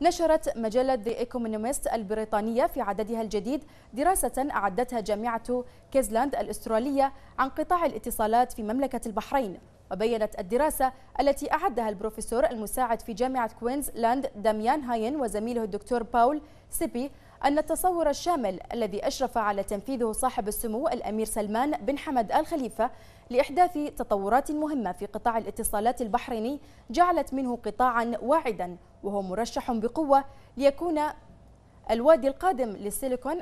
نشرت مجلة The Economist البريطانية في عددها الجديد دراسة أعدتها جامعة كيزلاند الأسترالية عن قطاع الاتصالات في مملكة البحرين وبينت الدراسة التي أعدها البروفيسور المساعد في جامعة كوينزلاند داميان هاين وزميله الدكتور باول سيبي أن التصور الشامل الذي أشرف على تنفيذه صاحب السمو الأمير سلمان بن حمد آل خليفة لإحداث تطورات مهمة في قطاع الاتصالات البحريني جعلت منه قطاعا واعدا وهو مرشح بقوة ليكون الوادي القادم للسيليكون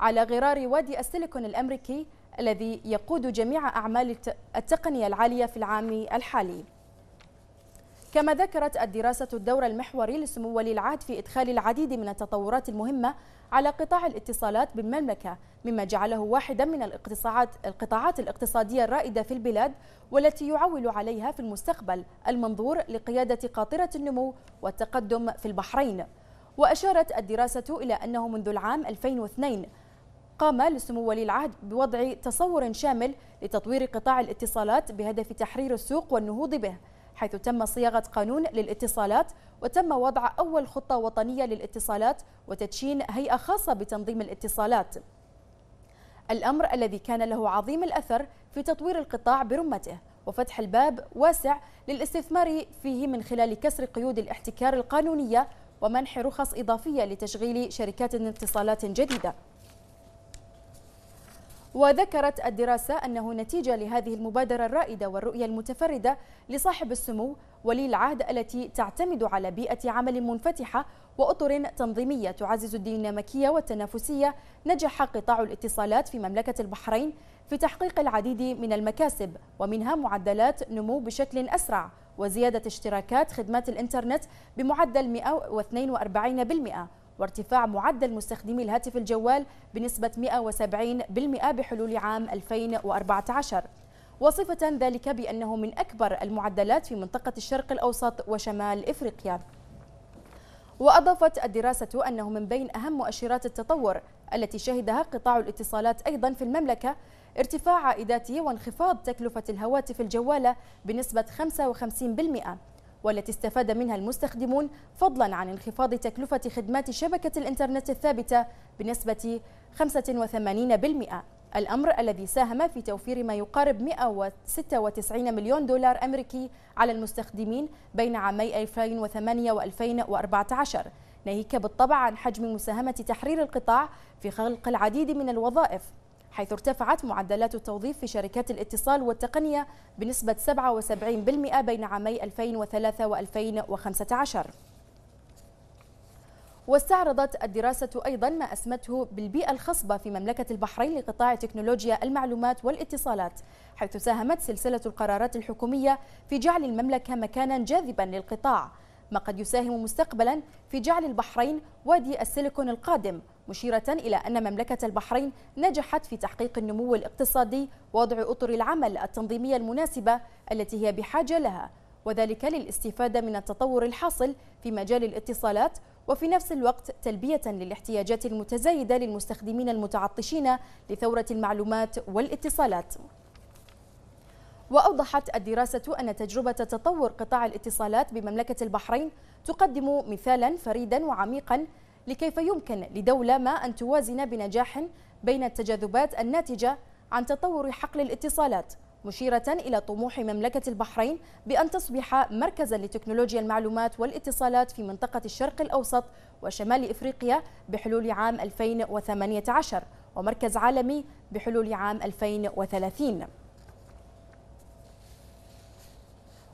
على غرار وادي السيليكون الأمريكي الذي يقود جميع أعمال التقنية العالية في العام الحالي كما ذكرت الدراسة الدور المحوري لسمو ولي العهد في إدخال العديد من التطورات المهمة على قطاع الاتصالات بالمملكة مما جعله واحدا من الاقتصاعات القطاعات الاقتصادية الرائدة في البلاد والتي يعول عليها في المستقبل المنظور لقيادة قاطرة النمو والتقدم في البحرين وأشارت الدراسة إلى أنه منذ العام 2002 قام لسمو ولي العهد بوضع تصور شامل لتطوير قطاع الاتصالات بهدف تحرير السوق والنهوض به حيث تم صياغة قانون للاتصالات وتم وضع أول خطة وطنية للاتصالات وتدشين هيئة خاصة بتنظيم الاتصالات الأمر الذي كان له عظيم الأثر في تطوير القطاع برمته وفتح الباب واسع للاستثمار فيه من خلال كسر قيود الاحتكار القانونية ومنح رخص إضافية لتشغيل شركات اتصالات جديدة وذكرت الدراسة أنه نتيجة لهذه المبادرة الرائدة والرؤية المتفردة لصاحب السمو ولي العهد التي تعتمد على بيئة عمل منفتحة وأطر تنظيمية تعزز الديناميكية والتنافسية نجح قطاع الاتصالات في مملكة البحرين في تحقيق العديد من المكاسب ومنها معدلات نمو بشكل أسرع وزيادة اشتراكات خدمات الإنترنت بمعدل 142% وارتفاع معدل مستخدمي الهاتف الجوال بنسبة 170% بحلول عام 2014 وصفة ذلك بأنه من أكبر المعدلات في منطقة الشرق الأوسط وشمال إفريقيا وأضافت الدراسة أنه من بين أهم مؤشرات التطور التي شهدها قطاع الاتصالات أيضا في المملكة ارتفاع عائداته وانخفاض تكلفة الهواتف الجوالة بنسبة 55% والتي استفاد منها المستخدمون فضلا عن انخفاض تكلفة خدمات شبكة الإنترنت الثابتة بنسبة 85% الأمر الذي ساهم في توفير ما يقارب 196 مليون دولار أمريكي على المستخدمين بين عامي 2008 و2014 ناهيك بالطبع عن حجم مساهمة تحرير القطاع في خلق العديد من الوظائف حيث ارتفعت معدلات التوظيف في شركات الاتصال والتقنية بنسبة 77% بين عامي 2003 و2015 واستعرضت الدراسة أيضا ما أسمته بالبيئة الخصبة في مملكة البحرين لقطاع تكنولوجيا المعلومات والاتصالات حيث ساهمت سلسلة القرارات الحكومية في جعل المملكة مكانا جاذبا للقطاع ما قد يساهم مستقبلا في جعل البحرين وادي السيليكون القادم مشيرة إلى أن مملكة البحرين نجحت في تحقيق النمو الاقتصادي ووضع أطر العمل التنظيمية المناسبة التي هي بحاجة لها وذلك للاستفادة من التطور الحاصل في مجال الاتصالات وفي نفس الوقت تلبية للاحتياجات المتزايدة للمستخدمين المتعطشين لثورة المعلومات والاتصالات وأوضحت الدراسة أن تجربة تطور قطاع الاتصالات بمملكة البحرين تقدم مثالا فريدا وعميقا لكيف يمكن لدولة ما أن توازن بنجاح بين التجاذبات الناتجة عن تطور حقل الاتصالات مشيرة إلى طموح مملكة البحرين بأن تصبح مركزا لتكنولوجيا المعلومات والاتصالات في منطقة الشرق الأوسط وشمال إفريقيا بحلول عام 2018 ومركز عالمي بحلول عام 2030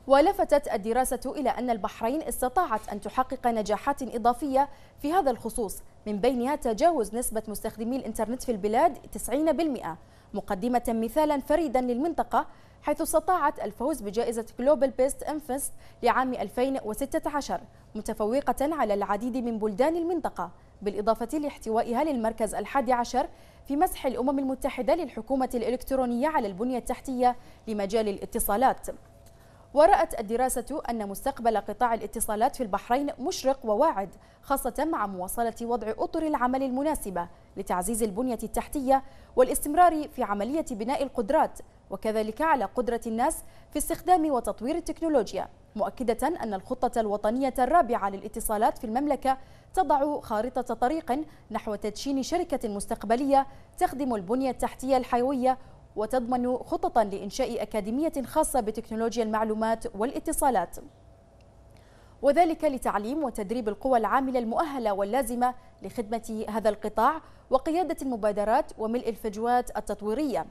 ولفتت الدراسة إلى أن البحرين استطاعت أن تحقق نجاحات إضافية في هذا الخصوص من بينها تجاوز نسبة مستخدمي الإنترنت في البلاد 90% مقدمة مثالا فريدا للمنطقة حيث استطاعت الفوز بجائزة جلوبال بيست انفست لعام 2016 متفوقة على العديد من بلدان المنطقة بالإضافة لاحتوائها للمركز الحادي عشر في مسح الأمم المتحدة للحكومة الإلكترونية على البنية التحتية لمجال الاتصالات ورأت الدراسة أن مستقبل قطاع الاتصالات في البحرين مشرق وواعد خاصة مع مواصلة وضع أطر العمل المناسبة لتعزيز البنية التحتية والاستمرار في عملية بناء القدرات وكذلك على قدرة الناس في استخدام وتطوير التكنولوجيا مؤكدة أن الخطة الوطنية الرابعة للاتصالات في المملكة تضع خارطة طريق نحو تدشين شركة مستقبلية تخدم البنية التحتية الحيوية وتضمن خططا لإنشاء أكاديمية خاصة بتكنولوجيا المعلومات والاتصالات وذلك لتعليم وتدريب القوى العاملة المؤهلة واللازمة لخدمة هذا القطاع وقيادة المبادرات وملء الفجوات التطويرية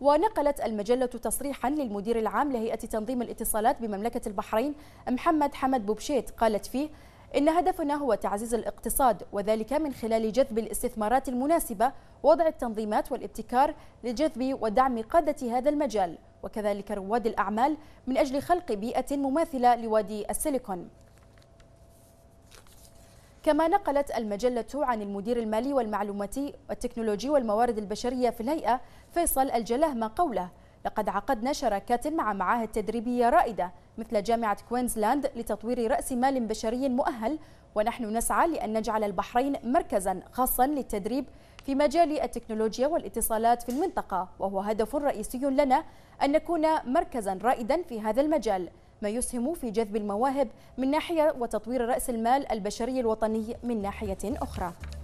ونقلت المجلة تصريحا للمدير العام لهيئة تنظيم الاتصالات بمملكة البحرين محمد حمد بوبشيت قالت فيه إن هدفنا هو تعزيز الاقتصاد وذلك من خلال جذب الاستثمارات المناسبة ووضع التنظيمات والابتكار لجذب ودعم قادة هذا المجال وكذلك رواد الأعمال من أجل خلق بيئة مماثلة لوادي السيليكون كما نقلت المجلة عن المدير المالي والمعلوماتي والتكنولوجي والموارد البشرية في الهيئة فيصل الجلهمة قوله لقد عقدنا شراكات مع معاهد تدريبية رائدة مثل جامعة كوينزلاند لتطوير رأس مال بشري مؤهل ونحن نسعى لأن نجعل البحرين مركزا خاصا للتدريب في مجال التكنولوجيا والاتصالات في المنطقة وهو هدف رئيسي لنا أن نكون مركزا رائدا في هذا المجال ما يسهم في جذب المواهب من ناحية وتطوير رأس المال البشري الوطني من ناحية أخرى